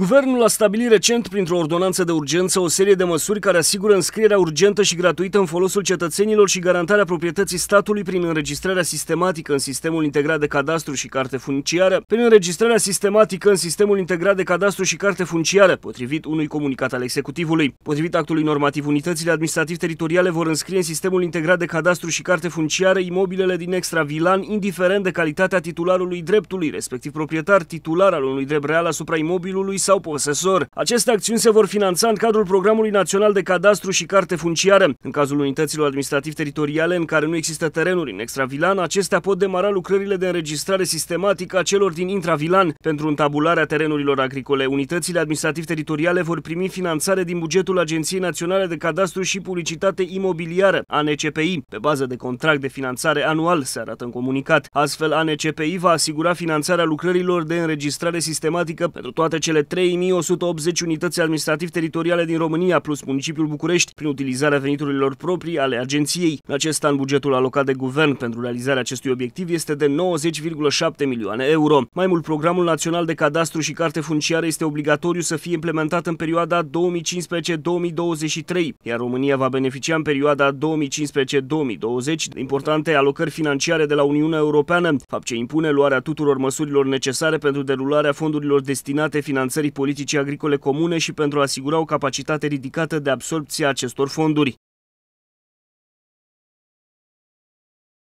Guvernul a stabilit recent, printr-o ordonanță de urgență, o serie de măsuri care asigură înscrierea urgentă și gratuită în folosul cetățenilor și garantarea proprietății statului prin înregistrarea sistematică în sistemul integrat de cadastru și carte funciară, prin înregistrarea sistematică în sistemul integrat de cadastru și carte funciară, potrivit unui comunicat al executivului. Potrivit actului normativ, unitățile administrativ-teritoriale vor înscrie în sistemul integrat de cadastru și carte funciară imobilele din extravilan, indiferent de calitatea titularului dreptului, respectiv proprietar titular al unui drept real asupra imobilului sau posesor. Aceste acțiuni se vor finanța în cadrul Programului Național de Cadastru și Carte Funciară. În cazul unităților administrativ-teritoriale în care nu există terenuri în extravilan, acestea pot demara lucrările de înregistrare sistematică a celor din intravilan. Pentru întabularea terenurilor agricole, unitățile administrativ-teritoriale vor primi finanțare din bugetul Agenției Naționale de Cadastru și Publicitate Imobiliară, ANCPI, pe bază de contract de finanțare anual, se arată în comunicat. Astfel, ANCPI va asigura finanțarea lucrărilor de înregistrare sistematică pentru toate cele 3180 unități administrativ-teritoriale din România plus municipiul București prin utilizarea veniturilor proprii ale agenției. În acest an, bugetul alocat de guvern pentru realizarea acestui obiectiv este de 90,7 milioane euro. Mai mult, programul național de cadastru și carte funciară este obligatoriu să fie implementat în perioada 2015-2023, iar România va beneficia în perioada 2015-2020 de importante alocări financiare de la Uniunea Europeană, fapt ce impune luarea tuturor măsurilor necesare pentru derularea fondurilor destinate finanțării finanțării politicii agricole comune și pentru a asigura o capacitate ridicată de absorpție a acestor fonduri.